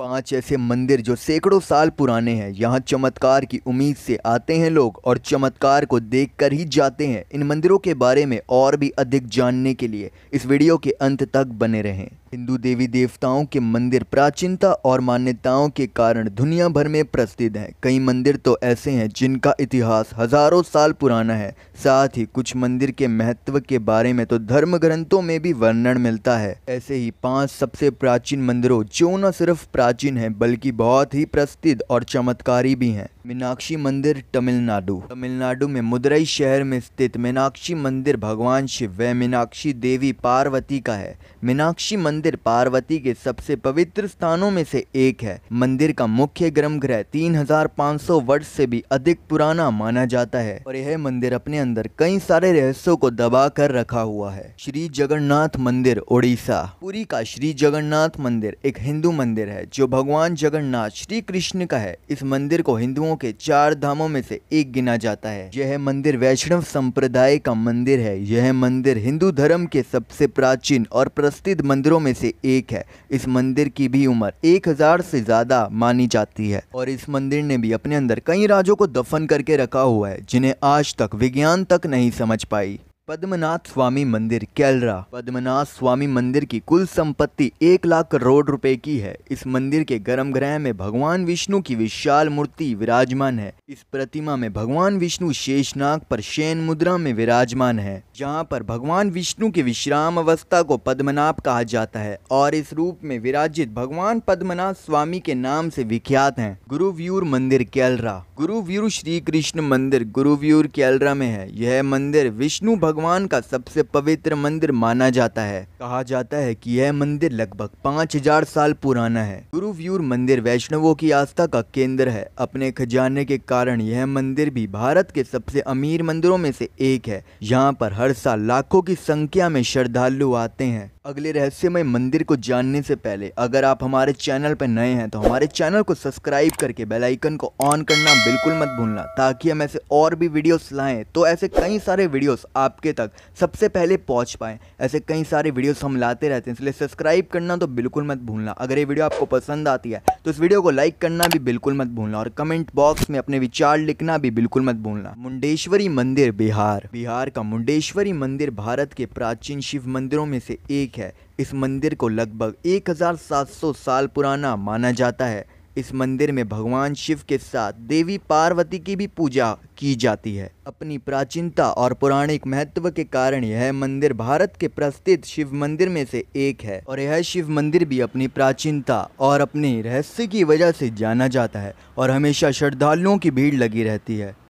पांच ऐसे मंदिर जो सैकड़ों साल पुराने हैं यहाँ चमत्कार की उम्मीद से आते हैं लोग और चमत्कार को देखकर ही जाते हैं इन मंदिरों के बारे में और भी अधिक जानने के लिए इस वीडियो के अंत तक बने रहें हिंदू देवी देवताओं के मंदिर प्राचीनता और मान्यताओं के कारण दुनिया भर में प्रसिद्ध हैं कई मंदिर तो ऐसे हैं जिनका इतिहास हजारों साल पुराना है साथ ही कुछ मंदिर के महत्व के बारे में तो धर्म ग्रंथों में भी वर्णन मिलता है ऐसे ही पांच सबसे प्राचीन मंदिरों जो न सिर्फ प्राचीन हैं बल्कि बहुत ही प्रसिद्ध और चमत्कारी भी हैं मीनाक्षी मंदिर तमिलनाडु तमिलनाडु में मदुरई शहर में स्थित मीनाक्षी मंदिर भगवान शिव व मीनाक्षी देवी पार्वती का है मीनाक्षी मंदिर पार्वती के सबसे पवित्र स्थानों में से एक है मंदिर का मुख्य पाँच 3500 वर्ष से भी अधिक पुराना माना जाता है और यह मंदिर अपने अंदर कई सारे रहस्यों को दबा कर रखा हुआ है श्री जगन्नाथ मंदिर उड़ीसा पुरी का श्री जगन्नाथ मंदिर एक हिंदू मंदिर है जो भगवान जगन्नाथ श्री कृष्ण का है इस मंदिर को हिंदुओं धामों के चार धामों में से एक गिना जाता है यह मंदिर वैष्णव संप्रदाय का मंदिर है यह मंदिर हिंदू धर्म के सबसे प्राचीन और प्रसिद्ध मंदिरों में से एक है इस मंदिर की भी उम्र एक हजार से ज्यादा मानी जाती है और इस मंदिर ने भी अपने अंदर कई राजों को दफन करके रखा हुआ है जिन्हें आज तक विज्ञान तक नहीं समझ पाई पद्मनाथ स्वामी मंदिर कैलरा पद्मनाथ स्वामी मंदिर की कुल संपत्ति एक लाख करोड़ रुपए की है इस मंदिर के गर्म ग्रह में भगवान विष्णु की विशाल मूर्ति विराजमान है इस प्रतिमा में भगवान विष्णु शेषनाग पर शैन मुद्रा में विराजमान है जहाँ पर भगवान विष्णु की विश्राम अवस्था को पद्मनाभ कहा जाता है और इस रूप में विराजित भगवान पद्मनाथ स्वामी के नाम से विख्यात है गुरुव्यूर मंदिर कैलरा गुरुव्यूर श्री कृष्ण मंदिर गुरुव्यूर कैलरा में है यह मंदिर विष्णु भगवान भगवान का सबसे पवित्र मंदिर माना जाता है कहा जाता है कि यह मंदिर लगभग 5000 साल पुराना है गुरुव्यूर मंदिर वैष्णवों की आस्था का केंद्र है अपने खजाने के कारण यह मंदिर भी भारत के सबसे अमीर मंदिरों में से एक है यहाँ पर हर साल लाखों की संख्या में श्रद्धालु आते हैं अगले रहस्यमय मंदिर को जानने से पहले अगर आप हमारे चैनल पर नए हैं तो हमारे चैनल को सब्सक्राइब करके बेल आइकन को ऑन करना बिल्कुल मत भूलना ताकि हम ऐसे और भी वीडियोस लाएं तो ऐसे कई सारे वीडियोस आपके तक सबसे पहले पहुंच पाए ऐसे कई सारे वीडियोस हम लाते रहते हैं इसलिए सब्सक्राइब करना तो बिल्कुल मत भूलना अगर ये वीडियो आपको पसंद आती है तो इस वीडियो को लाइक करना भी बिल्कुल मत भूलना और कमेंट बॉक्स में अपने विचार लिखना भी बिल्कुल मत भूलना मुंडेश्वरी मंदिर बिहार बिहार का मुंडेश्वरी मंदिर भारत के प्राचीन शिव मंदिरों में से एक प्रतीक है इस मंदिर को लगभग 1700 साल पुराना माना जाता है इस मंदिर में भगवान शिव के साथ देवी पार्वती की भी पूजा की जाती है अपनी प्राचीनता और पौराणिक महत्व के कारण यह मंदिर भारत के प्रस्तुत शिव मंदिर में से एक है और यह शिव मंदिर भी अपनी प्राचीनता और अपने रहस्य की वजह से जाना जाता है और हमेशा श्रद्धालुओं की भीड़ लगी रहती है